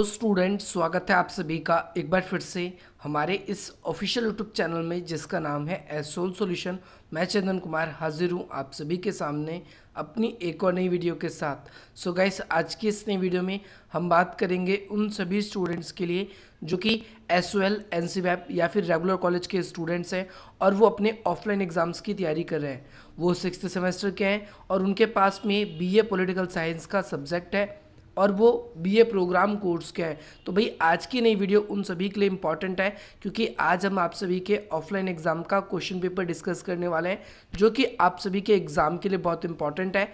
तो स्टूडेंट स्वागत है आप सभी का एक बार फिर से हमारे इस ऑफिशियल यूट्यूब चैनल में जिसका नाम है एसोल सॉल्यूशन मैं चंदन कुमार हाजिर हूँ आप सभी के सामने अपनी एक और नई वीडियो के साथ सो so गाइस आज की इस नई वीडियो में हम बात करेंगे उन सभी स्टूडेंट्स के लिए जो कि एस ओ एन सी या फिर रेगुलर कॉलेज के स्टूडेंट्स हैं और वो अपने ऑफलाइन एग्ज़ाम्स की तैयारी कर रहे हैं वो सिक्स सेमेस्टर के हैं और उनके पास में बी ए पोलिटिकल साइंस का सब्जेक्ट है और वो बीए प्रोग्राम कोर्स के हैं तो भाई आज की नई वीडियो उन सभी के लिए इम्पॉर्टेंट है क्योंकि आज हम आप सभी के ऑफलाइन एग्ज़ाम का क्वेश्चन पेपर डिस्कस करने वाले हैं जो कि आप सभी के एग्ज़ाम के लिए बहुत इंपॉर्टेंट है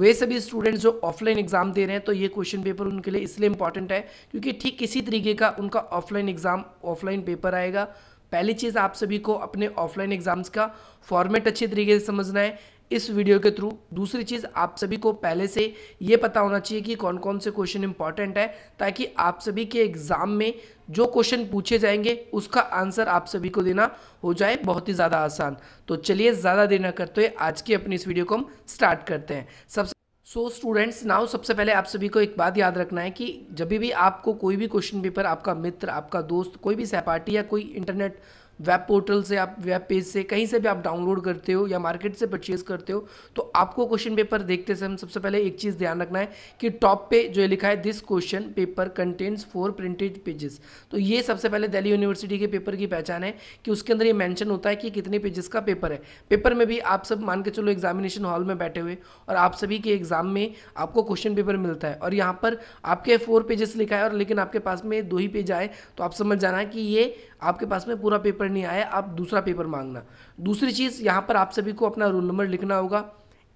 वे सभी स्टूडेंट्स जो ऑफलाइन एग्ज़ाम दे रहे हैं तो ये क्वेश्चन पेपर उनके लिए इसलिए इंपॉर्टेंट है क्योंकि ठीक इसी तरीके का उनका ऑफलाइन एग्ज़ाम ऑफलाइन पेपर आएगा पहली चीज़ आप सभी को अपने ऑफलाइन एग्ज़ाम्स का फॉर्मेट अच्छे तरीके से समझना है इस वीडियो के थ्रू दूसरी चीज़ आप सभी को पहले से ये पता होना चाहिए कि कौन कौन से क्वेश्चन इंपॉर्टेंट है ताकि आप सभी के एग्ज़ाम में जो क्वेश्चन पूछे जाएंगे उसका आंसर आप सभी को देना हो जाए बहुत ही ज़्यादा आसान तो चलिए ज़्यादा देर न करते हुए आज की अपनी इस वीडियो को हम स्टार्ट करते हैं सबसे सो स्टूडेंट्स नाउ सबसे पहले आप सभी को एक बात याद रखना है कि जब भी आपको कोई भी क्वेश्चन पेपर आपका मित्र आपका दोस्त कोई भी सहपाठी या कोई इंटरनेट वेब पोर्टल से आप वेब पेज से कहीं से भी आप डाउनलोड करते हो या मार्केट से परचेज करते हो तो आपको क्वेश्चन पेपर देखते समय सबसे पहले एक चीज़ ध्यान रखना है कि टॉप पे जो लिखा है this question paper contents four printed pages तो ये सबसे पहले दिल्ली यूनिवर्सिटी के पेपर की पहचान है कि उसके अंदर ये मैंशन होता है कि कितने पेजेस का पेपर है पेपर में भी आप सब मान के चलो एग्जामिनेशन हॉल में बैठे हुए और आप सभी के एग्जाम में आपको क्वेश्चन पेपर मिलता है और यहाँ पर आपके फोर पेजेस लिखा है और लेकिन आपके पास में दो ही पेज आए तो आप समझ जाना है कि ये आपके पास में पूरा पेपर नहीं आया आप दूसरा पेपर मांगना दूसरी चीज़ यहाँ पर आप सभी को अपना रोल नंबर लिखना होगा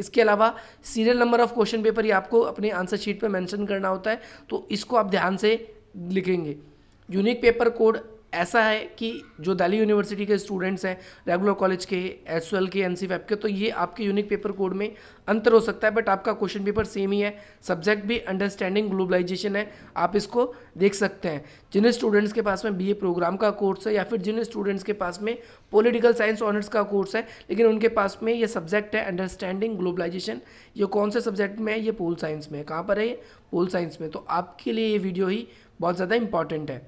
इसके अलावा serial number of question paper ही आपको अपने आंसर शीट पर मैंशन करना होता है तो इसको आप ध्यान से लिखेंगे यूनिक पेपर कोड ऐसा है कि जो दिल्ली यूनिवर्सिटी के स्टूडेंट्स हैं रेगुलर कॉलेज के एस एल के एन e के तो ये आपके यूनिक पेपर कोड में अंतर हो सकता है बट आपका क्वेश्चन पेपर सेम ही है सब्जेक्ट भी अंडरस्टैंडिंग ग्लोबलाइजेशन है आप इसको देख सकते हैं जिन स्टूडेंट्स के पास में बी प्रोग्राम का कोर्स है या फिर जिन स्टूडेंट्स के पास में पोलिटिकल साइंस ऑनर्स का कोर्स है लेकिन उनके पास में ये सब्जेक्ट है अंडरस्टैंडिंग ग्लोबलाइजेशन ये कौन से सब्जेक्ट में है ये पोल साइंस में है कहाँ पर है पोल साइंस में तो आपके लिए ये वीडियो ही बहुत ज़्यादा इंपॉर्टेंट है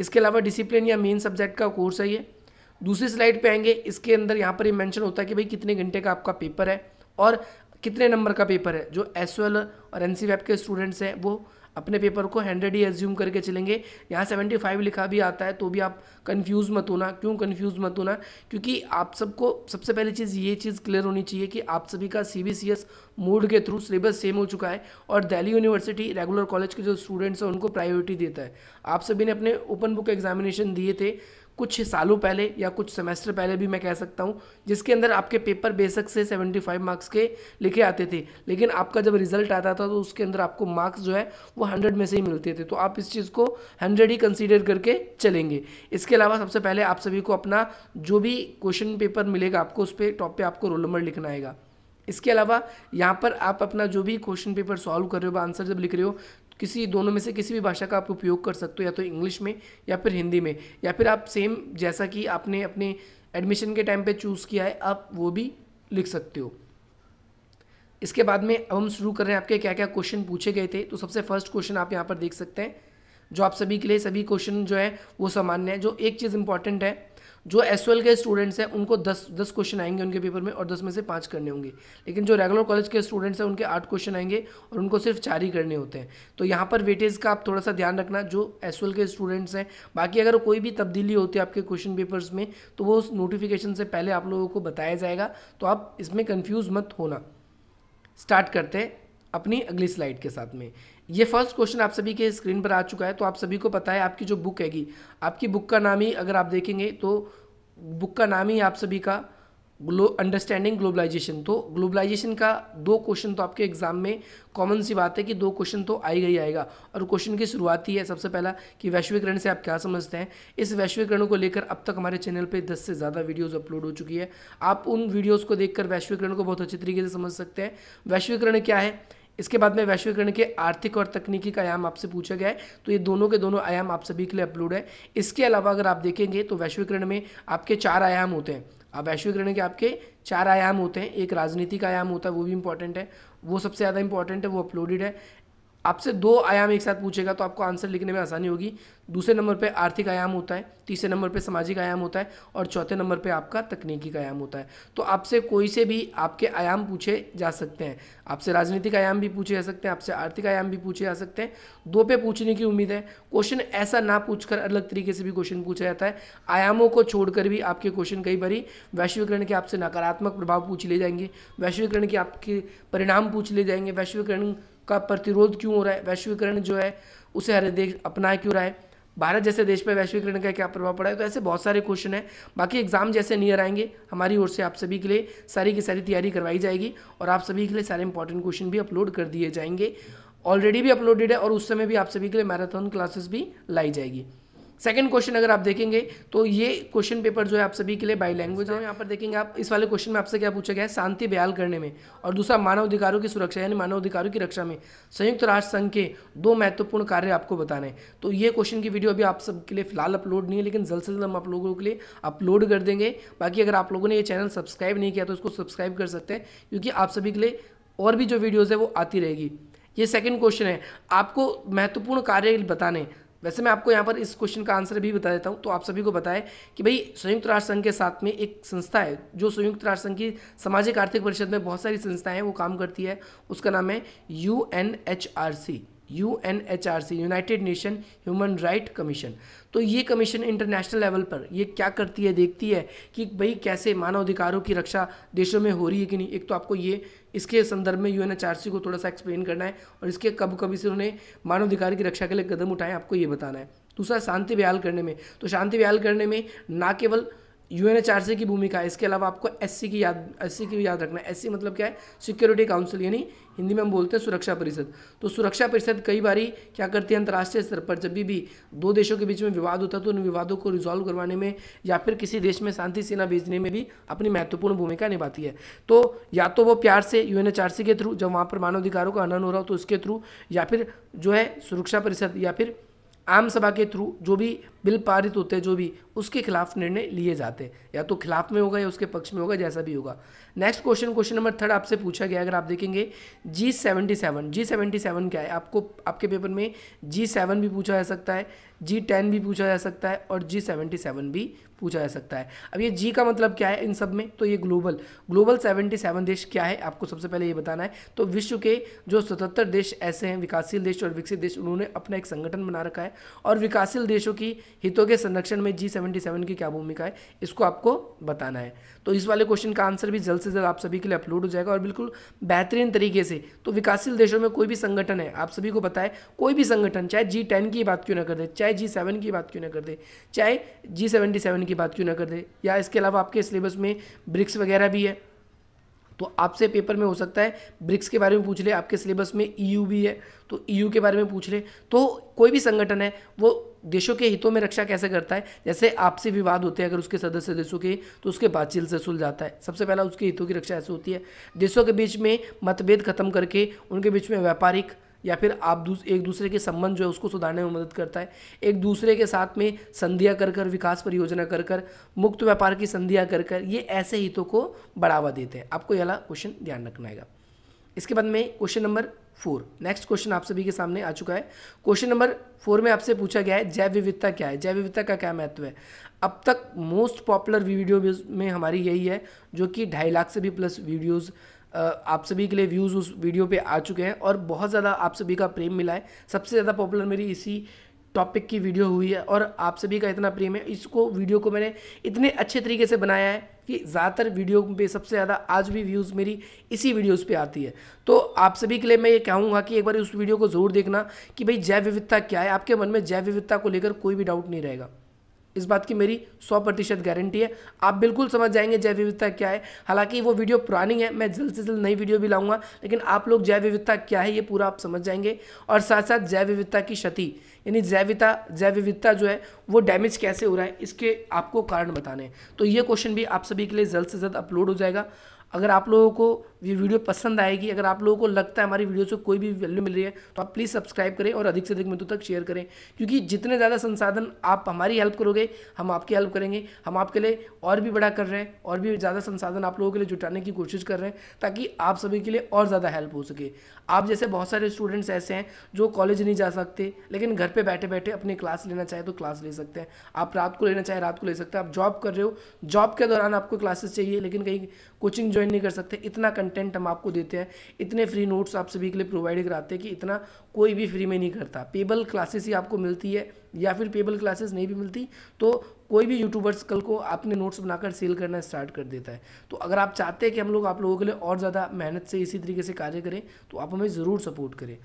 इसके अलावा डिसिप्लिन या मेन सब्जेक्ट का कोर्स है ये दूसरी स्लाइड पे आएंगे इसके अंदर यहाँ पर ये मेंशन होता है कि भाई कितने घंटे का आपका पेपर है और कितने नंबर का पेपर है जो एस और एन के स्टूडेंट्स हैं वो अपने पेपर को हंड्रेड ही एज्यूम करके चलेंगे यहाँ सेवेंटी फाइव लिखा भी आता है तो भी आप कन्फ्यूज़ मत होना क्यों कन्फ्यूज़ मत होना क्योंकि आप सबको सबसे पहली चीज़ ये चीज़ क्लियर होनी चाहिए कि आप सभी का C B C S mode के थ्रू सिलेबस सेम हो चुका है और दिल्ली यूनिवर्सिटी रेगुलर कॉलेज के जो स्टूडेंट्स हैं उनको प्रायोरिटी देता है आप सभी ने अपने ओपन बुक एग्जामिनेशन दिए थे कुछ सालों पहले या कुछ सेमेस्टर पहले भी मैं कह सकता हूँ जिसके अंदर आपके पेपर बेसिक से 75 मार्क्स के लिखे आते थे लेकिन आपका जब रिजल्ट आता था तो उसके अंदर आपको मार्क्स जो है वो 100 में से ही मिलते थे तो आप इस चीज़ को 100 ही कंसीडर करके चलेंगे इसके अलावा सबसे पहले आप सभी को अपना जो भी क्वेश्चन पेपर मिलेगा आपको उस पर टॉप पर आपको रोल नंबर लिखना आएगा इसके अलावा यहाँ पर आप अपना जो भी क्वेश्चन पेपर सॉल्व कर रहे हो आंसर जब लिख रहे हो किसी दोनों में से किसी भी भाषा का आप उपयोग कर सकते हो या तो इंग्लिश में या फिर हिंदी में या फिर आप सेम जैसा कि आपने अपने एडमिशन के टाइम पे चूज़ किया है आप वो भी लिख सकते हो इसके बाद में अब हम शुरू कर रहे हैं आपके क्या क्या क्वेश्चन पूछे गए थे तो सबसे फर्स्ट क्वेश्चन आप यहाँ पर देख सकते हैं जो आप सभी के लिए सभी क्वेश्चन जो है वो सामान्य है जो एक चीज़ इंपॉर्टेंट है जो एस के स्टूडेंट्स हैं उनको दस दस क्वेश्चन आएंगे उनके पेपर में और दस में से पाँच करने होंगे लेकिन जो रेगुलर कॉलेज के स्टूडेंट्स हैं उनके आठ क्वेश्चन आएंगे और उनको सिर्फ चार ही करने होते हैं तो यहाँ पर वेटेज का आप थोड़ा सा ध्यान रखना जो एस के स्टूडेंट्स हैं बाकी अगर कोई भी तब्दीली होती है आपके क्वेश्चन पेपर्स में तो वो उस नोटिफिकेशन से पहले आप लोगों को बताया जाएगा तो आप इसमें कन्फ्यूज़ मत होना स्टार्ट करते हैं अपनी अगली स्लाइड के साथ में ये फर्स्ट क्वेश्चन आप सभी के स्क्रीन पर आ चुका है तो आप सभी को पता है आपकी जो बुक हैगी आपकी बुक का नाम ही अगर आप देखेंगे तो बुक का नाम ही आप सभी का ग्लो अंडरस्टैंडिंग ग्लोबलाइजेशन तो ग्लोबलाइजेशन का दो क्वेश्चन तो आपके एग्जाम में कॉमन सी बात है कि दो क्वेश्चन तो आएगा आई ही आएगा और क्वेश्चन की शुरुआत ही है सबसे पहला कि वैश्वीकरण से आप क्या समझते हैं इस वैश्वीकरण को लेकर अब तक हमारे चैनल पे 10 से ज़्यादा वीडियोस अपलोड हो चुकी है आप उन वीडियोज़ को देखकर वैश्वीकरण को बहुत अच्छे तरीके से समझ सकते हैं वैश्वीकरण क्या है इसके बाद में वैश्वीकरण के आर्थिक और तकनीकी का आयाम आपसे पूछा गया है तो ये दोनों के दोनों आयाम आप सभी के लिए अपलोड है इसके अलावा अगर आप देखेंगे तो वैश्वीकरण में आपके चार आयाम होते हैं अब वैश्वीकरण के आपके चार आयाम होते हैं एक राजनीतिक आयाम होता है वो भी इंपॉर्टेंट है वो सबसे ज़्यादा इंपॉर्टेंट है वो अपलोडेड है आपसे दो आयाम एक साथ पूछेगा तो आपको आंसर लिखने में आसानी होगी दूसरे नंबर पे आर्थिक आयाम होता है तीसरे नंबर पे सामाजिक आयाम होता है और चौथे नंबर पे आपका तकनीकी का आयाम होता है तो आपसे कोई से भी आपके आयाम पूछे जा सकते हैं आपसे राजनीतिक आयाम भी पूछे जा सकते हैं आपसे आर्थिक आयाम भी पूछे जा सकते हैं दो पे पूछने की उम्मीद है क्वेश्चन ऐसा ना पूछकर अलग तरीके से भी क्वेश्चन पूछा जाता है आयामों को छोड़कर भी आपके क्वेश्चन कई बारी वैश्वीकरण के आपसे नकारात्मक प्रभाव पूछ लिए जाएंगे वैश्वीकरण के आपके परिणाम पूछ लिए जाएंगे वैश्वीकरण का प्रतिरोध क्यों हो रहा है वैश्वीकरण जो है उसे हर देश अपना क्यों रहा है भारत जैसे देश पर वैश्वीकरण का क्या प्रभाव पड़ा है तो ऐसे बहुत सारे क्वेश्चन हैं बाकी एग्जाम जैसे नियर आएंगे हमारी ओर से आप सभी के लिए सारी की सारी तैयारी करवाई जाएगी और आप सभी के लिए सारे इंपॉर्टेंट क्वेश्चन भी अपलोड कर दिए जाएंगे ऑलरेडी भी अपलोडेड है और उस समय भी आप सभी के लिए मैराथन क्लासेस भी लाई जाएगी सेकंड क्वेश्चन अगर आप देखेंगे तो ये क्वेश्चन पेपर जो है आप सभी के लिए बाई लैंग्वेज है यहाँ पर देखेंगे आप इस वाले क्वेश्चन में आपसे क्या पूछा गया है शांति बयाल करने में और दूसरा मानवाधिकारों की सुरक्षा यानी मानवाधिकारों की रक्षा में संयुक्त राष्ट्र संघ के दो महत्वपूर्ण कार्य आपको बताने तो ये क्वेश्चन की वीडियो अभी आप सबके लिए फिलहाल अपलोड नहीं है लेकिन जल्द से जल्द हम आप लोगों के लिए अपलोड कर देंगे बाकी अगर आप लोगों ने ये चैनल सब्सक्राइब नहीं किया तो इसको सब्सक्राइब कर सकते हैं क्योंकि आप सभी के लिए और भी जो वीडियोज़ है वो आती रहेगी ये सेकेंड क्वेश्चन है आपको महत्वपूर्ण कार्य बताने वैसे मैं आपको यहाँ पर इस क्वेश्चन का आंसर भी बता देता हूँ तो आप सभी को बताएं कि भाई संयुक्त राष्ट्र संघ के साथ में एक संस्था है जो संयुक्त राष्ट्र संघ की सामाजिक आर्थिक परिषद में बहुत सारी संस्थाएं हैं वो काम करती है उसका नाम है U N H R C U N H R C United Nation Human Right Commission तो ये कमीशन इंटरनेशनल लेवल पर ये क्या करती है देखती है कि भाई कैसे मानवाधिकारों की रक्षा देशों में हो रही है कि नहीं एक तो आपको ये इसके संदर्भ में यू को थोड़ा सा एक्सप्लेन करना है और इसके कब कब से उन्होंने मानवाधिकार की रक्षा के लिए कदम उठाए आपको ये बताना है दूसरा शांति बहाल करने में तो शांति बहाल करने में ना केवल यू एन की भूमिका है इसके अलावा आपको एस की याद एस की भी याद रखना है एस मतलब क्या है सिक्योरिटी काउंसिल यानी हिंदी में हम बोलते हैं सुरक्षा परिषद तो सुरक्षा परिषद कई बार क्या करती है अंतर्राष्ट्रीय स्तर पर जब भी दो देशों के बीच में विवाद होता है तो उन विवादों को रिजॉल्व करवाने में या फिर किसी देश में शांति सेना भेजने में भी अपनी महत्वपूर्ण भूमिका निभाती है तो या तो वो प्यार से यू के थ्रू जब वहाँ पर मानवाधिकारों का हनन हो रहा हो तो उसके थ्रू या फिर जो है सुरक्षा परिषद या फिर आम सभा के थ्रू जो भी बिल पारित होते हैं जो भी उसके खिलाफ निर्णय लिए जाते हैं या तो खिलाफ में होगा या उसके पक्ष में होगा जैसा भी होगा next question question number third आपसे पूछा गया अगर आप देखेंगे G seventy seven G seventy seven क्या है आपको आपके पेपर में जी सेवन भी पूछा जा सकता है जी टेन भी पूछा जा सकता है और जी सेवेंटी सेवन भी पूछा जा सकता है अब ये जी का मतलब क्या है इन सब में तो ये ग्लोबल ग्लोबल सेवेंटी सेवन देश क्या है आपको सबसे पहले ये बताना है तो विश्व के जो सतहत्तर देश ऐसे हैं विकासशील देश और विकसित देश उन्होंने अपना एक संगठन बना रखा है और विकासशील देशों की हितों के संरक्षण में जी सेवेंटी सेवन की क्या भूमिका है इसको आपको बताना है तो इस वाले क्वेश्चन का आंसर भी जल्द से जल्द आप सभी के लिए अपलोड हो जाएगा और बिल्कुल बेहतरीन तरीके से तो विकासशील देशों में कोई भी संगठन है आप सभी को पता है कोई भी संगठन चाहे जी टेन की बात क्यों ना कर दे चाहे जी सेवन की बात क्यों ना कर दे चाहे जी सेवेंटी सेवन की बात क्यों ना कर दे या इसके अलावा आपके सिलेबस में ब्रिक्स वगैरह भी है तो आपसे पेपर में हो सकता है ब्रिक्स के बारे में पूछ ले आपके सिलेबस में ईयू e भी है तो ईयू e के बारे में पूछ ले तो कोई भी संगठन है वो देशों के हितों में रक्षा कैसे करता है जैसे आपसे विवाद होते हैं अगर उसके सदस्य देशों के तो उसके बातचीत से सुलझाता है सबसे पहला उसके हितों की रक्षा ऐसे होती है देशों के बीच में मतभेद खत्म करके उनके बीच में व्यापारिक या फिर आप दूस, एक दूसरे के संबंध जो है उसको सुधारने में मदद करता है एक दूसरे के साथ में संधिया कर कर विकास परियोजना कर कर मुक्त व्यापार की संधिया कर कर ये ऐसे हितों को बढ़ावा देते हैं आपको यहाँ क्वेश्चन ध्यान रखना है इसके बाद में question number four next question आप सभी के सामने आ चुका है क्वेश्चन नंबर फोर में आपसे पूछा गया है जैव विविधता क्या है जैव विविधता का क्या महत्व है अब तक मोस्ट पॉपुलर वीडियो में हमारी यही है जो कि ढाई लाख से भी प्लस वीडियोज़ आप सभी के लिए व्यूज़ उस वीडियो पे आ चुके हैं और बहुत ज़्यादा आप सभी का प्रेम मिला है सबसे ज़्यादा पॉपुलर मेरी इसी टॉपिक की वीडियो हुई है और आप सभी का इतना प्रेम है इसको वीडियो को मैंने इतने अच्छे तरीके से बनाया है कि ज़्यादातर वीडियो पे सबसे ज़्यादा आज भी व्यूज़ मेरी इसी वीडियोस पे आती है तो आप सभी के लिए मैं ये कहूँगा कि एक बार उस वीडियो को ज़रूर देखना कि भाई जैव विविधता क्या है आपके मन में जैव विविधता को लेकर कोई भी डाउट नहीं रहेगा इस बात की मेरी 100 प्रतिशत गारंटी है आप बिल्कुल समझ जाएंगे जैव विविधता क्या है हालांकि वो वीडियो पुरानी है मैं जल्द से जल्द नई वीडियो भी लाऊंगा लेकिन आप लोग जैव विविधता क्या है ये पूरा आप समझ जाएंगे और साथ साथ जैव विविधता की क्षति यानी जैविता जैव विविधता जो है वो डैमेज कैसे हो रहा है इसके आपको कारण बताने हैं तो ये क्वेश्चन भी आप सभी के लिए जल्द से जल्द अपलोड हो जाएगा अगर आप लोगों को ये वीडियो पसंद आएगी अगर आप लोगों को लगता है हमारी वीडियो से कोई भी वैल्यू मिल रही है तो आप प्लीज़ सब्सक्राइब करें और अधिक से अधिक मित्रों तक शेयर करें क्योंकि जितने ज़्यादा संसाधन आप हमारी हेल्प करोगे हम आपकी हेल्प करेंगे हम आपके लिए और भी बड़ा कर रहे हैं और भी ज़्यादा संसाधन आप लोगों के लिए जुटाने की कोशिश कर रहे हैं ताकि आप सभी के लिए और ज़्यादा हेल्प हो सके आप जैसे बहुत सारे स्टूडेंट्स ऐसे हैं जो कॉलेज नहीं जा सकते लेकिन घर पर बैठे बैठे अपनी क्लास लेना चाहे तो क्लास ले सकते हैं आप रात को लेना चाहे रात को ले सकते हैं आप जॉब कर रहे हो जॉब के दौरान आपको क्लासेस चाहिए लेकिन कहीं कोचिंग ज्वाइन नहीं कर सकते इतना कंटेंट हम आपको देते हैं इतने फ्री नोट्स आप सभी के लिए प्रोवाइड कराते हैं कि इतना कोई भी फ्री में नहीं करता पेबल क्लासेस ही आपको मिलती है या फिर पेबल क्लासेस नहीं भी मिलती तो कोई भी यूट्यूबर्स कल को अपने नोट्स बनाकर सेल करना स्टार्ट कर देता है तो अगर आप चाहते हैं कि हम लोग आप लोगों के लिए और ज़्यादा मेहनत से इसी तरीके से कार्य करें तो आप हमें ज़रूर सपोर्ट करें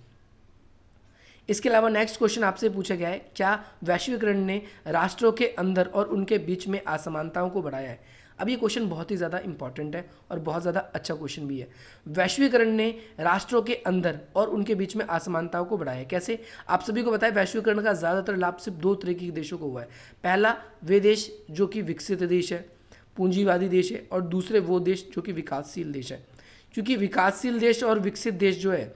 इसके अलावा नेक्स्ट क्वेश्चन आपसे पूछा गया है क्या वैश्वीकरण ने राष्ट्रों के अंदर और उनके बीच में असमानताओं को बढ़ाया है अब ये क्वेश्चन बहुत ही ज़्यादा इंपॉर्टेंट है और बहुत ज़्यादा अच्छा क्वेश्चन भी है वैश्वीकरण ने राष्ट्रों के अंदर और उनके बीच में असमानताओं को बढ़ाया कैसे आप सभी को बताएं वैश्वीकरण का ज़्यादातर लाभ सिर्फ दो तरीके के देशों को हुआ है पहला वे देश जो कि विकसित देश है पूंजीवादी देश है और दूसरे वो देश जो कि विकासशील देश है क्योंकि विकासशील देश और विकसित देश जो है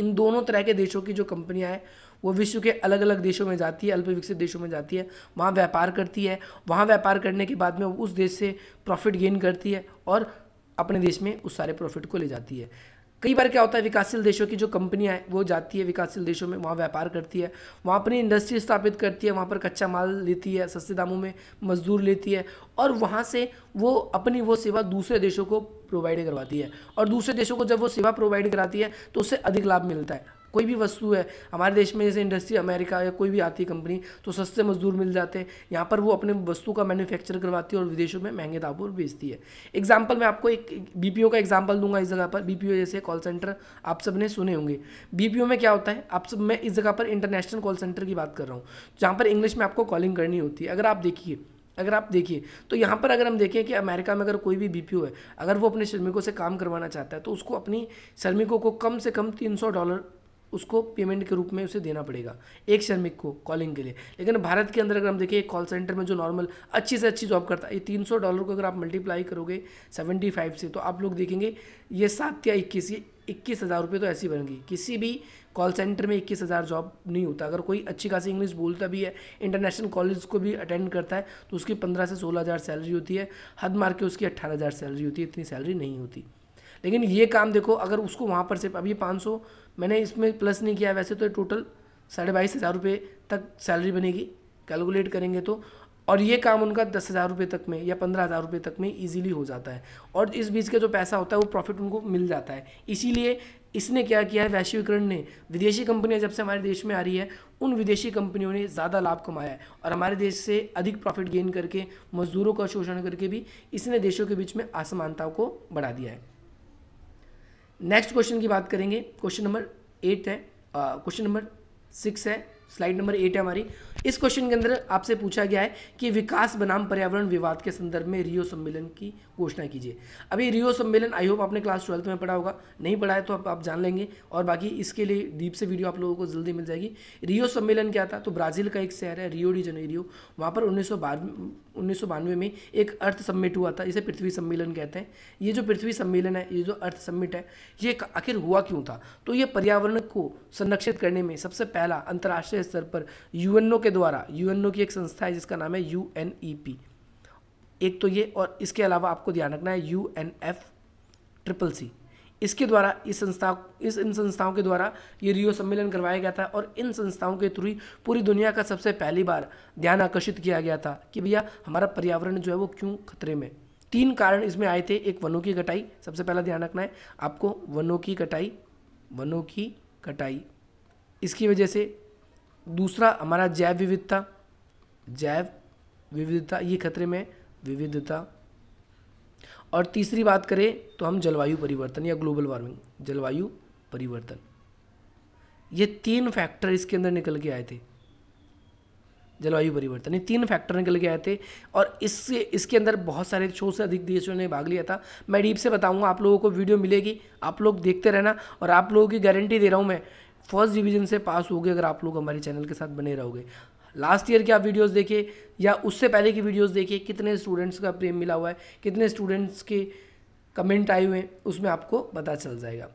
इन दोनों तरह के देशों की जो कंपनियाँ हैं वो विश्व के अलग अलग देशों में जाती है अल्प विकसित देशों में जाती है वहाँ व्यापार करती है वहाँ व्यापार करने के बाद में उस देश से प्रॉफिट गेन करती है और अपने देश में उस सारे प्रॉफिट को ले जाती है कई बार क्या होता है विकासशील देशों की जो कंपनियाँ हैं वो जाती है विकासशील देशों में वहाँ व्यापार करती है वहाँ अपनी इंडस्ट्री स्थापित करती है वहाँ पर कच्चा माल लेती है सस्ते दामों में मजदूर लेती है और वहाँ से वो अपनी वो सेवा दूसरे देशों को प्रोवाइड करवाती है और दूसरे देशों को जब वो सेवा प्रोवाइड कराती है तो उससे अधिक लाभ मिलता है कोई भी वस्तु है हमारे देश में जैसे इंडस्ट्री अमेरिका या कोई भी आती है कंपनी तो सस्ते मजदूर मिल जाते हैं यहाँ पर वो अपने वस्तु का मैन्युफैक्चर करवाती है और विदेशों में महंगे दामों पर बेचती है एग्जाम्पल मैं आपको एक बी का एग्जाम्पल दूंगा इस जगह पर बी जैसे कॉल सेंटर आप सब ने सुने होंगे बी में क्या होता है आप सब मैं इस जगह पर इंटरनेशनल कॉल सेंटर की बात कर रहा हूँ जहाँ पर इंग्लिश में आपको कॉलिंग करनी होती है अगर आप देखिए अगर आप देखिए तो यहाँ पर अगर हम देखें कि अमेरिका में अगर कोई भी बीपीओ है अगर वो अपने श्रमिकों से काम करवाना चाहता है तो उसको अपनी श्रमिकों को कम से कम 300 डॉलर उसको पेमेंट के रूप में उसे देना पड़ेगा एक श्रमिक को कॉलिंग के लिए लेकिन भारत के अंदर अगर हम देखें कॉल सेंटर में जो नॉर्मल अच्छी से अच्छी जॉब करता है ये तीन सौ डॉलर को अगर आप मल्टीप्लाई करोगे सेवेंटी फाइव से तो आप लोग देखेंगे ये सात या इक्कीस ये इक्कीस हज़ार रुपये तो ऐसी बनेंगी किसी भी कॉल सेंटर में इक्कीस हज़ार जॉब नहीं होता अगर कोई अच्छी खासी इंग्लिश बोलता भी है इंटरनेशनल कॉलेज को भी अटेंड करता है तो उसकी पंद्रह से सोलह हज़ार सैलरी होती है हद मार के उसकी अट्ठारह हज़ार सैलरी होती है इतनी सैलरी नहीं होती लेकिन ये काम देखो अगर उसको वहाँ पर सिर्फ अभी पाँच सौ मैंने इसमें प्लस नहीं किया वैसे तो टोटल साढ़े बाईस हज़ार रुपये तक सैलरी बनेगी कैलकुलेट करेंगे तो और ये काम उनका दस हज़ार रुपये तक में या पंद्रह हज़ार रुपये तक में इजीली हो जाता है और इस बीच का जो पैसा होता है वो प्रॉफिट उनको मिल जाता है इसीलिए इसने क्या किया है वैश्वीकरण ने विदेशी कंपनियां जब से हमारे देश में आ रही है उन विदेशी कंपनियों ने ज़्यादा लाभ कमाया है और हमारे देश से अधिक प्रॉफिट गेन करके मजदूरों का शोषण करके भी इसने देशों के बीच में असमानताओं को बढ़ा दिया है नेक्स्ट क्वेश्चन की बात करेंगे क्वेश्चन नंबर एट है क्वेश्चन नंबर सिक्स है स्लाइड नंबर एट है हमारी इस क्वेश्चन के अंदर आपसे पूछा गया है कि विकास बनाम पर्यावरण विवाद के संदर्भ में रियो सम्मेलन की घोषणा कीजिए अभी रियो सम्मेलन आई होप आपने क्लास ट्वेल्थ में पढ़ा होगा नहीं पढ़ा है तो आप, आप जान लेंगे और बाकी इसके लिए डीप से वीडियो आप लोगों को जल्दी मिल जाएगी रियो सम्मेलन क्या था तो ब्राज़ील का एक शहर है रियो डी जनेरियो वहाँ पर उन्नीस उन्नीस में एक अर्थ सम्मिट हुआ था इसे पृथ्वी सम्मेलन कहते हैं ये जो पृथ्वी सम्मेलन है ये जो अर्थ सम्मिट है ये आखिर हुआ क्यों था तो ये पर्यावरण को संरक्षित करने में सबसे पहला अंतर्राष्ट्रीय स्तर पर यूएनओ के द्वारा यूएनओ की एक संस्था है जिसका नाम है यू एक तो ये और इसके अलावा आपको ध्यान रखना है U N F triple C इसके द्वारा इस संस्था इस इन संस्थाओं के द्वारा ये रियो सम्मेलन करवाया गया था और इन संस्थाओं के थ्रू पूरी दुनिया का सबसे पहली बार ध्यान आकर्षित किया गया था कि भैया हमारा पर्यावरण जो है वो क्यों खतरे में तीन कारण इसमें आए थे एक वनों की कटाई सबसे पहला ध्यान रखना है आपको वनों की कटाई वनों की कटाई इसकी वजह से दूसरा हमारा जैव विविधता जैव विविधता ये खतरे में विविधता और तीसरी बात करें तो हम जलवायु परिवर्तन या ग्लोबल वार्मिंग जलवायु परिवर्तन ये तीन फैक्टर इसके अंदर निकल के आए थे जलवायु परिवर्तन ये तीन फैक्टर निकल के आए थे और इससे इसके अंदर बहुत सारे शो से अधिक देशों ने भाग लिया था मैं डीप से बताऊंगा आप लोगों को वीडियो मिलेगी आप लोग देखते रहना और आप लोगों की गारंटी दे रहा हूँ मैं फर्स्ट डिवीजन से पास होगे अगर आप लोग हमारे चैनल के साथ बने रहोगे लास्ट ईयर के आप वीडियोस देखिए या उससे पहले की वीडियोस देखिए कितने स्टूडेंट्स का प्रेम मिला हुआ है कितने स्टूडेंट्स के कमेंट आए हुए हैं उसमें आपको पता चल जाएगा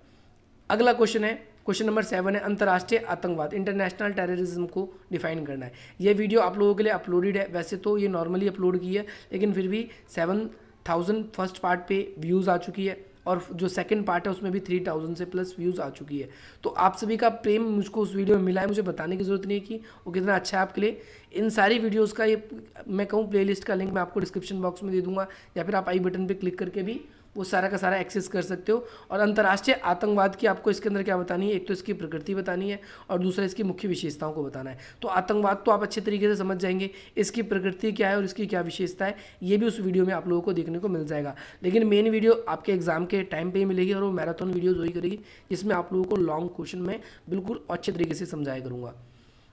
अगला क्वेश्चन है क्वेश्चन नंबर सेवन है अंतर्राष्ट्रीय आतंकवाद इंटरनेशनल टेररिज्म को डिफाइन करना है ये वीडियो आप लोगों के लिए अपलोडेड है वैसे तो ये नॉर्मली अपलोड की है लेकिन फिर भी सेवन थाउजेंड फर्स्ट पार्ट पे व्यूज़ आ चुकी है और जो सेकंड पार्ट है उसमें भी थ्री थाउजेंड से प्लस व्यूज़ आ चुकी है तो आप सभी का प्रेम मुझको उस वीडियो में मिला है मुझे बताने की ज़रूरत नहीं है कि वो कितना अच्छा है आपके लिए इन सारी वीडियोज़ का ये मैं कहूँ प्लेलिस्ट का लिंक मैं आपको डिस्क्रिप्शन बॉक्स में दे दूंगा या फिर आप आई बटन पर क्लिक करके भी वो सारा का सारा एक्सेस कर सकते हो और अंतर्राष्ट्रीय आतंकवाद की आपको इसके अंदर क्या बतानी है एक तो इसकी प्रकृति बतानी है और दूसरा इसकी मुख्य विशेषताओं को बताना है तो आतंकवाद तो आप अच्छे तरीके से समझ जाएंगे इसकी प्रकृति क्या है और इसकी क्या विशेषता है ये भी उस वीडियो में आप लोगों को देखने को मिल जाएगा लेकिन मेन वीडियो आपके एग्जाम के टाइम पर ही मिलेगी और वो मैराथन वीडियोज़ वही करेगी जिसमें आप लोगों को लॉन्ग क्वेश्चन में बिल्कुल अच्छे तरीके से समझाया करूँगा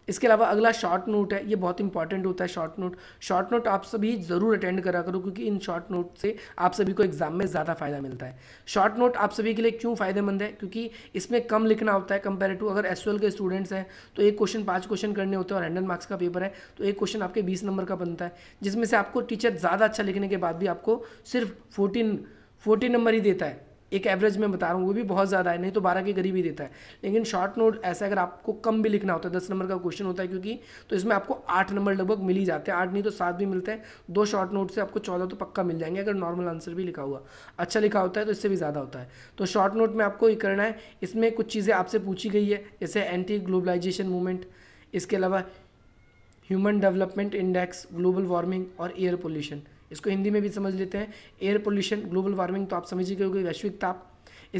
इसके अलावा अगला शॉर्ट नोट है ये बहुत इंपॉर्टेंट होता है शॉर्ट नोट शॉर्ट नोट आप सभी ज़रूर अटेंड करा करो क्योंकि इन शॉर्ट नोट से आप सभी को एग्जाम में ज़्यादा फायदा मिलता है शॉर्ट नोट आप सभी के लिए क्यों फ़ायदेमंद है क्योंकि इसमें कम लिखना होता है कंपेयर टू अगर एस के स्टूडेंट्स हैं तो एक क्वेश्चन पाँच क्वेश्चन करने होते हैं और हंड्रेड मार्क्स का पेपर है तो एक क्वेश्चन आपके बीस नंबर का बनता है जिसमें से आपको टीचर ज़्यादा अच्छा लिखने के बाद भी आपको सिर्फ फोर्टीन फोर्टीन नंबर ही देता है एक एवरेज में बता रहा हूँ वो भी बहुत ज़्यादा है नहीं तो बारह के करीब ही देता है लेकिन शॉर्ट नोट ऐसा अगर आपको कम भी लिखना होता है दस नंबर का क्वेश्चन होता है क्योंकि तो इसमें आपको आठ नंबर लगभग मिल ही जाते हैं आठ नहीं तो सात भी मिलते हैं दो शॉर्ट नोट से आपको चौदह तो पक्का मिल जाएंगे अगर नॉर्मल आंसर भी लिखा हुआ अच्छा लिखा होता है तो इससे भी ज़्यादा होता है तो शॉर्ट नोट में आपको ये करना है इसमें कुछ चीज़ें आपसे पूछी गई है जैसे एंटी ग्लोबलाइजेशन मूवमेंट इसके अलावा human development index global warming और एयर पोल्यूशन इसको हिंदी में भी समझ लेते हैं एयर पोल्यूशन ग्लोबल वार्मिंग तो आप समझ ही गए वैश्विक ताप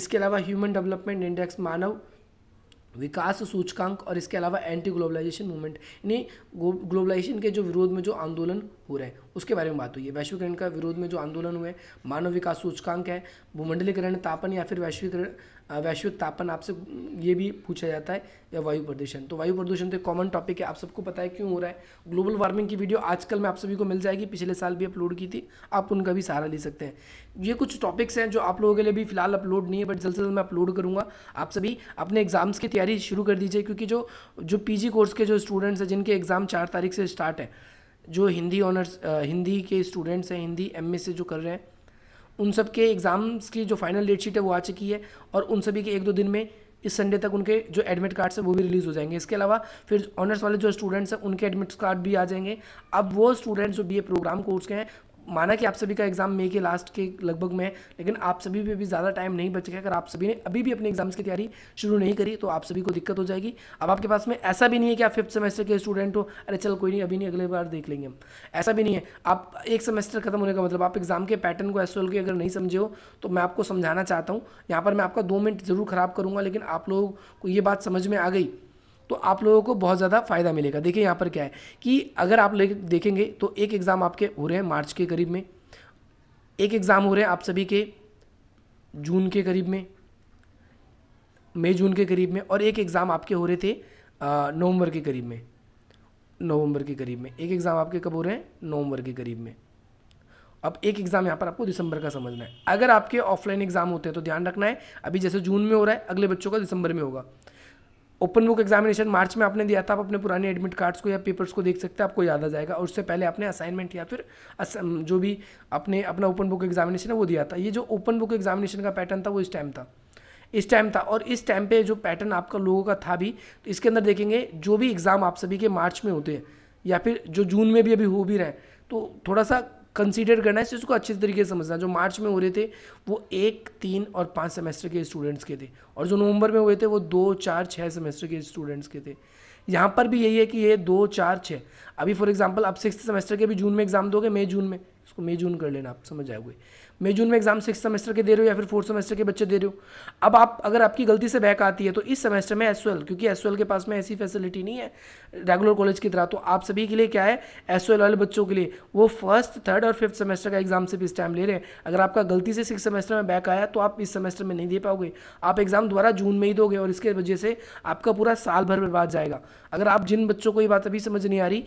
इसके अलावा ह्यूमन डेवलपमेंट इंडेक्स मानव विकास सूचकांक और इसके अलावा एंटी ग्लोबलाइजेशन मूवमेंट यानी ग्लोबलाइजेशन के जो विरोध में जो आंदोलन हो रहे हैं उसके बारे में बात हुई है वैश्वीकरण का विरोध में जो आंदोलन हुए मानव विकास सूचकांक है भूमंडलीकरण तापन या फिर वैश्वीकरण वैश्विक तापन आपसे ये भी पूछा जाता है या वायु प्रदूषण तो वायु प्रदूषण तो एक कॉमन टॉपिक है आप सबको पता है क्यों हो रहा है ग्लोबल वार्मिंग की वीडियो आजकल मैं आप सभी को मिल जाएगी पिछले साल भी अपलोड की थी आप उनका भी सहारा ले सकते हैं ये कुछ टॉपिक्स हैं जो आप लोगों के लिए भी फिलहाल अपलोड नहीं है बट जल्द से जल्द मैं अपलोड करूँगा आप सभी अपने एग्जाम्स की तैयारी शुरू कर दीजिए क्योंकि जो जो पी कोर्स के जो स्टूडेंट्स हैं जिनके एग्ज़ाम चार तारीख से स्टार्ट है जो हिंदी ऑनर्स हिंदी के स्टूडेंट्स हैं हिंदी एम से जो कर रहे हैं उन सब के एग्ज़ाम्स की जो फाइनल डेट शीट है वो आ चुकी है और उन सभी के एक दो दिन में इस संडे तक उनके जो एडमिट कार्ड्स हैं वो भी रिलीज़ हो जाएंगे इसके अलावा फिर ऑनर्स वाले जो स्टूडेंट्स हैं उनके एडमिट कार्ड भी आ जाएंगे अब वो स्टूडेंट्स जो बी ए प्रोग्राम कोर्स के हैं माना कि आप सभी का एग्ज़ाम मई के लास्ट के लगभग में लेकिन आप सभी पे भी ज़्यादा टाइम नहीं बच गया अगर आप सभी ने अभी भी अपने एग्जाम्स की तैयारी शुरू नहीं करी तो आप सभी को दिक्कत हो जाएगी अब आपके पास में ऐसा भी नहीं है कि आप फिफ्थ सेमेस्टर के स्टूडेंट हो अरे चल कोई नहीं अभी नहीं अगले बार देख लेंगे हम ऐसा भी नहीं है आप एक सेमेस्टर खत्म होने का मतलब आप एग्ज़ाम के पैटर्न को एस के अगर नहीं समझे हो तो मैं आपको समझाना चाहता हूँ यहाँ पर मैं आपका दो मिनट ज़रूर ख़राब करूँगा लेकिन आप लोगों को ये बात समझ में आ गई तो आप लोगों को बहुत ज़्यादा फ़ायदा मिलेगा देखिए यहाँ पर क्या है कि अगर आप देखेंगे तो एक एग्ज़ाम आपके हो रहे हैं मार्च के करीब में एक एग्ज़ाम हो रहे हैं आप सभी के जून के करीब में मई जून के करीब में और एक एग्ज़ाम आपके हो रहे थे नवंबर के करीब में नवंबर के करीब में एक एग्ज़ाम आपके कब हो रहे हैं नवंबर के करीब में अब एक एग्ज़ाम यहाँ पर आपको दिसंबर का समझना है अगर आपके ऑफलाइन एग्ज़ाम होते हैं तो ध्यान रखना है अभी जैसे जून में हो रहा है अगले बच्चों का दिसंबर में होगा ओपन बुक एग्जामिनेशन मार्च में आपने दिया था आप अपने पुराने एडमिट कार्ड्स को या पेपर्स को देख सकते हैं आपको याद आ जाएगा और उससे पहले आपने असाइनमेंट या फिर जो भी आपने अपना ओपन बुक एग्जामिनेशन है वो दिया था ये जो ओपन बुक एग्जामिनेशन का पैटर्न था वो इस टाइम था इस टाइम था और इस टाइम पे जो पैटर्न आपका लोगों का था भी तो इसके अंदर देखेंगे जो भी एग्ज़ाम आप सभी के मार्च में होते हैं या फिर जो जून में भी अभी हो भी रहे हैं तो थोड़ा सा कंसीडर करना है इसको अच्छे तरीके से समझना जो मार्च में हो रहे थे वो एक तीन और पाँच सेमेस्टर के स्टूडेंट्स के थे और जो नवंबर में हुए थे वो दो चार छः सेमेस्टर के स्टूडेंट्स के थे यहाँ पर भी यही है कि ये दो चार छः अभी फॉर एग्जाम्पल आप सिक्स सेमेस्टर के भी जून में एग्जाम दोगे मई जून में उसको मई जून कर लेना आप समझ जाओगे मई जून में एग्जाम सिक्स सेमेस्टर के दे रहे हो या फिर फोर्थ सेमेस्टर के बच्चे दे रहे हो अब आप अगर आपकी गलती से बैक आती है तो इस सेमेस्टर में एस क्योंकि एस के पास में ऐसी फैसिलिटी नहीं है रेगुलर कॉलेज की तरह तो आप सभी के लिए क्या है एस वाले बच्चों के लिए वो फर्स्ट थर्ड और फिफ्थ सेमेस्टर का एग्जाम सिर्फ इस टाइम ले रहे हैं अगर आपका गलती से सिक्स सेमेस्टर में बैक आया तो आप इस सेमेस्टर में नहीं दे पाओगे आप एग्जाम द्वारा जून में ही दोगे और इसके वजह से आपका पूरा साल भर बर्बाद जाएगा अगर आप जिन बच्चों को ये बात अभी समझ नहीं आ रही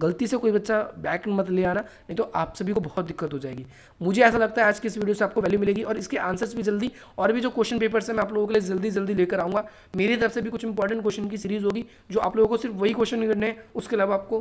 गलती से कोई बच्चा बैक मत ले आना नहीं तो आप सभी को बहुत दिक्कत हो जाएगी मुझे ऐसा लगता है आज की इस वीडियो से आपको वैल्यू मिलेगी और इसके आंसर्स भी जल्दी और भी जो क्वेश्चन पेपर्स हैं मैं आप लोगों के लिए जल्दी जल्दी लेकर आऊँगा मेरी तरफ से भी कुछ इंपॉर्टेंट क्वेश्चन की सीरीज होगी जो आप लोगों को सिर्फ वही क्वेश्चन करने हैं उसके अलावा आपको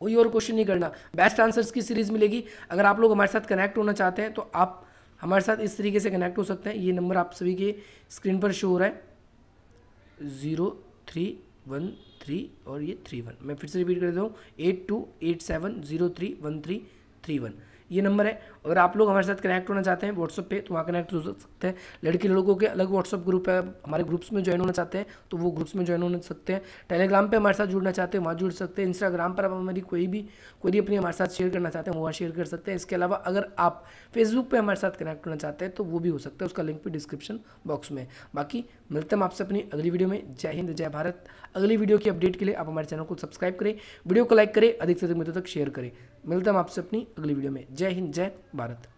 कोई और क्वेश्चन नहीं करना बेस्ट आंसर्स की सीरीज मिलेगी अगर आप लोग हमारे साथ कनेक्ट होना चाहते हैं तो आप हमारे साथ इस तरीके से कनेक्ट हो सकते हैं ये नंबर आप सभी के स्क्रीन पर शो हो रहा है ज़ीरो थ्री वन थ्री और ये थ्री वन मैं फिर से रिपीट कर देता हूँ eight two eight seven zero three one three three one ये नंबर है अगर आप लोग हमारे साथ कनेक्ट होना चाहते हैं व्हाट्सअप पे तो वहाँ कनेक्ट हो सकते हैं लड़के लोगों के अलग व्हाट्सअप ग्रुप है हमारे ग्रुप्स में ज्वाइन होना चाहते हैं तो वो ग्रुप्स में ज्वाइन हो सकते हैं टेलीग्राम पर हमारे साथ जुड़ना चाहते हैं वहाँ जुड़ सकते हैं इंस्टाग्राम पर आप हमारी कोई भी क्वेरी अपनी हमारे साथ शेयर करना चाहते हैं वहाँ शेयर कर सकते हैं इसके अलावा अगर आप फेसबुक पर हमारे साथ कनेक्ट होना चाहते हैं तो वो भी हो सकता है उसका लिंक भी डिस्क्रिप्शन बॉक्स में बाकी मिलते हैं आपसे अपनी अगली वीडियो में जय हिंद जय भारत अगली वीडियो की अपडेट के लिए आप हमारे चैनल को सब्सक्राइब करें वीडियो को लाइक करें अधिक से अधिक मित्रों तक शेयर करें मिलता हूँ आपसे अपनी अगली वीडियो में जय हिंद जय भारत